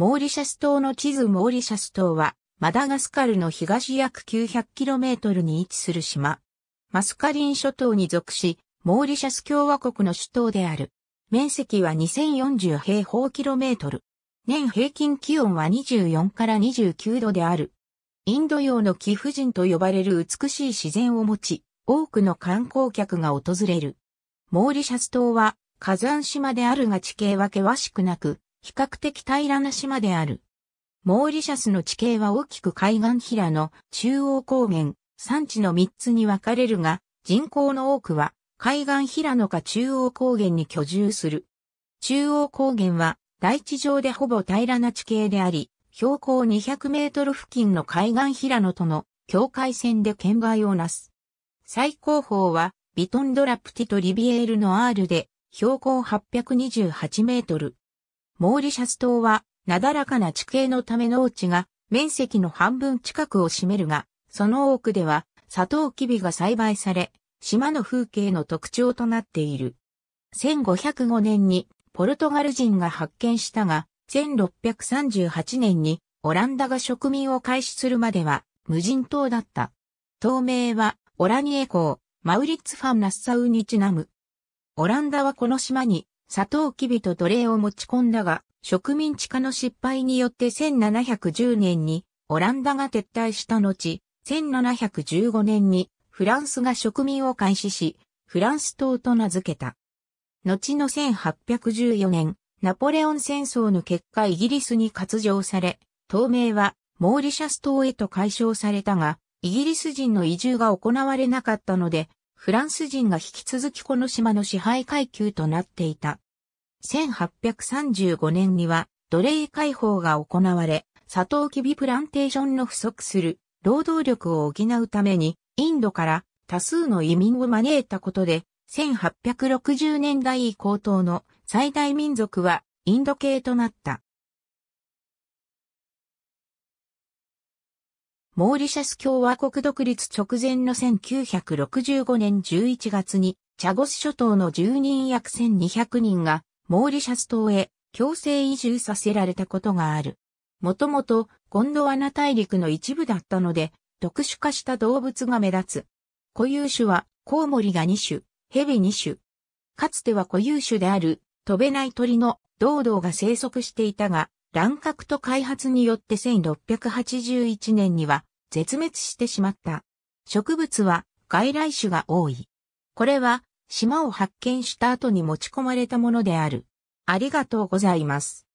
モーリシャス島の地図モーリシャス島は、マダガスカルの東約 900km に位置する島。マスカリン諸島に属し、モーリシャス共和国の首都である。面積は2040平方キロメートル。年平均気温は24から29度である。インド洋の貴婦人と呼ばれる美しい自然を持ち、多くの観光客が訪れる。モーリシャス島は火山島であるが地形は険しくなく、比較的平らな島である。モーリシャスの地形は大きく海岸平の中央高原、山地の3つに分かれるが、人口の多くは海岸平野か中央高原に居住する。中央高原は大地上でほぼ平らな地形であり、標高200メートル付近の海岸平野との境界線で県外をなす。最高峰はビトンドラプティとリビエールの R で標高828メートル。モーリシャス島は、なだらかな地形のため農地が、面積の半分近くを占めるが、その多くでは、サトウキビが栽培され、島の風景の特徴となっている。1505年に、ポルトガル人が発見したが、1638年に、オランダが植民を開始するまでは、無人島だった。島名は、オラニエ港、マウリッツ・ファン・ナッサウにちなむ。オランダはこの島にサトウキビと奴隷を持ち込んだが、植民地化の失敗によって1710年にオランダが撤退した後、1715年にフランスが植民を開始し、フランス島と名付けた。後の1814年、ナポレオン戦争の結果イギリスに割譲され、島名はモーリシャス島へと解消されたが、イギリス人の移住が行われなかったので、フランス人が引き続きこの島の支配階級となっていた。1835年には奴隷解放が行われ、サトウキビプランテーションの不足する労働力を補うためにインドから多数の移民を招いたことで、1860年代以降等の最大民族はインド系となった。モーリシャス共和国独立直前の1965年11月に、チャゴス諸島の住人約1200人が、モーリシャス島へ強制移住させられたことがある。もともと、ゴンドワナ大陸の一部だったので、特殊化した動物が目立つ。固有種は、コウモリが2種、ヘビ2種。かつては固有種である、飛べない鳥の、ドーが生息していたが、乱獲と開発によって1681年には絶滅してしまった。植物は外来種が多い。これは島を発見した後に持ち込まれたものである。ありがとうございます。